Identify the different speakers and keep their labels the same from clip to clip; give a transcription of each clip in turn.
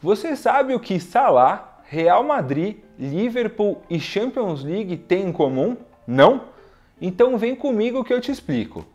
Speaker 1: Você sabe o que Salah, Real Madrid, Liverpool e Champions League têm em comum? Não? Então vem comigo que eu te explico.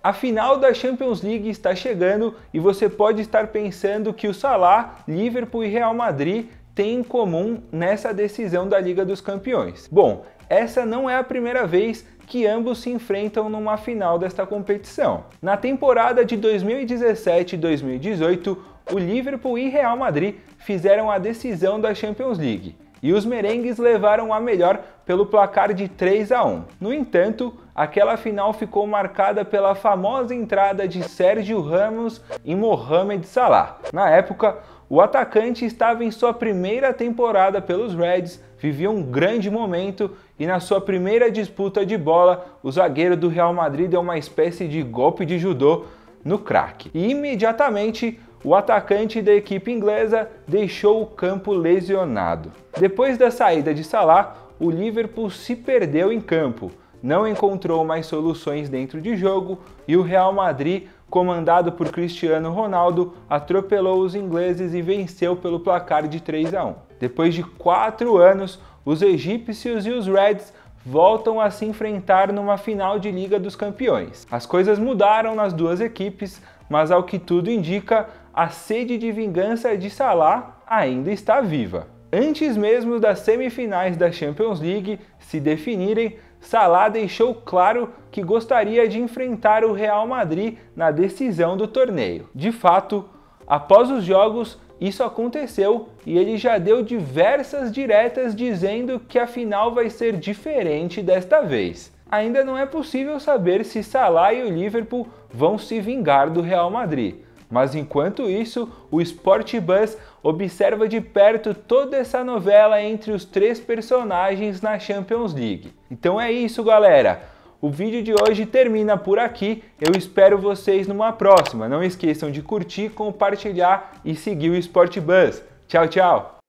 Speaker 1: A final da Champions League está chegando e você pode estar pensando que o Salah, Liverpool e Real Madrid tem em comum nessa decisão da Liga dos Campeões? Bom, essa não é a primeira vez que ambos se enfrentam numa final desta competição. Na temporada de 2017 e 2018, o Liverpool e Real Madrid fizeram a decisão da Champions League e os merengues levaram a melhor pelo placar de 3 a 1. No entanto, aquela final ficou marcada pela famosa entrada de Sérgio Ramos e Mohamed Salah. Na época, o atacante estava em sua primeira temporada pelos Reds, vivia um grande momento e na sua primeira disputa de bola, o zagueiro do Real Madrid deu uma espécie de golpe de judô no craque. E imediatamente o atacante da equipe inglesa deixou o campo lesionado. Depois da saída de Salah, o Liverpool se perdeu em campo, não encontrou mais soluções dentro de jogo e o Real Madrid, comandado por Cristiano Ronaldo, atropelou os ingleses e venceu pelo placar de 3 a 1. Depois de quatro anos, os egípcios e os Reds voltam a se enfrentar numa final de Liga dos Campeões. As coisas mudaram nas duas equipes, mas ao que tudo indica, a sede de vingança de Salah ainda está viva. Antes mesmo das semifinais da Champions League se definirem, Salah deixou claro que gostaria de enfrentar o Real Madrid na decisão do torneio. De fato, após os jogos, isso aconteceu e ele já deu diversas diretas dizendo que a final vai ser diferente desta vez. Ainda não é possível saber se Salah e o Liverpool vão se vingar do Real Madrid. Mas enquanto isso, o Sport Bus observa de perto toda essa novela entre os três personagens na Champions League. Então é isso, galera. O vídeo de hoje termina por aqui. Eu espero vocês numa próxima. Não esqueçam de curtir, compartilhar e seguir o Sport Bus. Tchau, tchau!